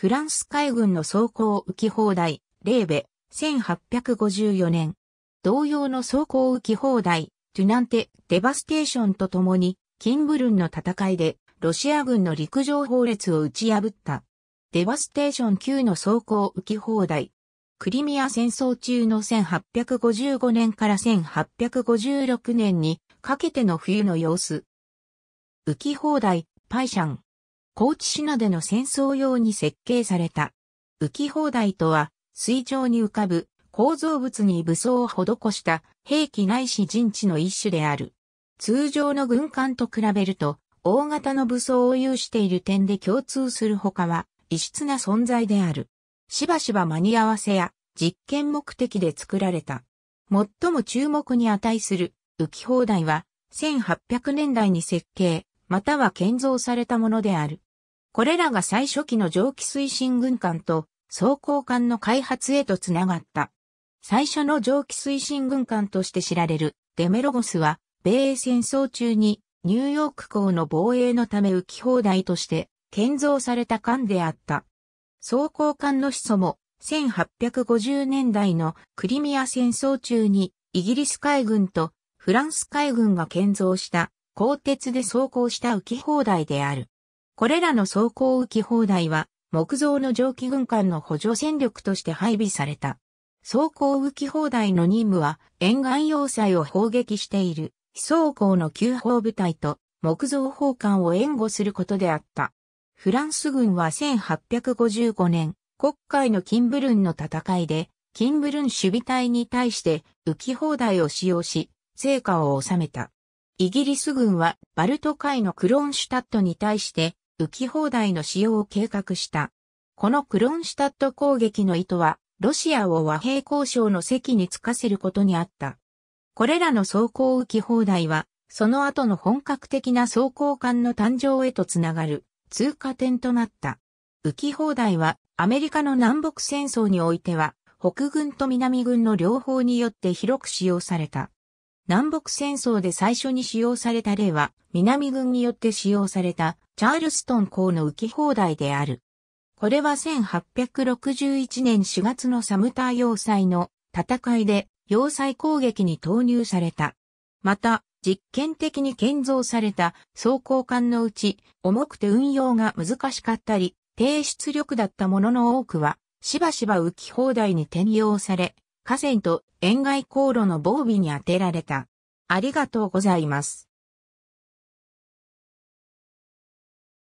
フランス海軍の装甲浮き放題、レーベ、1854年。同様の装甲浮き放題、トゥナンテ、デバステーションと共に、キンブルンの戦いで、ロシア軍の陸上砲列を打ち破った。デバステーション級の装甲浮き放題。クリミア戦争中の1855年から1856年にかけての冬の様子。浮き放題、パイシャン。高知市なでの戦争用に設計された。浮き放題とは、水上に浮かぶ構造物に武装を施した兵器ないし陣地の一種である。通常の軍艦と比べると、大型の武装を有している点で共通するほかは、異質な存在である。しばしば間に合わせや実験目的で作られた。最も注目に値する浮き放題は、1800年代に設計、または建造されたものである。これらが最初期の蒸気推進軍艦と装甲艦の開発へとつながった。最初の蒸気推進軍艦として知られるデメロゴスは、米英戦争中にニューヨーク港の防衛のため浮き放題として建造された艦であった。装甲艦の始祖も1850年代のクリミア戦争中にイギリス海軍とフランス海軍が建造した鋼鉄で走行した浮き放題である。これらの装甲浮き砲台は、木造の蒸気軍艦の補助戦力として配備された。装甲浮き砲台の任務は、沿岸要塞を砲撃している、非装甲の急砲部隊と、木造砲艦を援護することであった。フランス軍は1855年、国会のキンブルンの戦いで、キンブルン守備隊に対して浮き放題を使用し、成果を収めた。イギリス軍はバルト海のクローンシュタットに対して浮き放題の使用を計画した。このクロンシュタット攻撃の意図は、ロシアを和平交渉の席につかせることにあった。これらの装甲浮き放題は、その後の本格的な装甲艦の誕生へとつながる通過点となった。浮き放題はアメリカの南北戦争においては北軍と南軍の両方によって広く使用された。南北戦争で最初に使用された例は南軍によって使用されたチャールストン港の浮き放題である。これは1861年4月のサムター要塞の戦いで要塞攻撃に投入された。また、実験的に建造された装甲艦のうち、重くて運用が難しかったり、低出力だったものの多くは、しばしば浮き放題に転用され、河川と沿岸航路の防備に充てられた。ありがとうございます。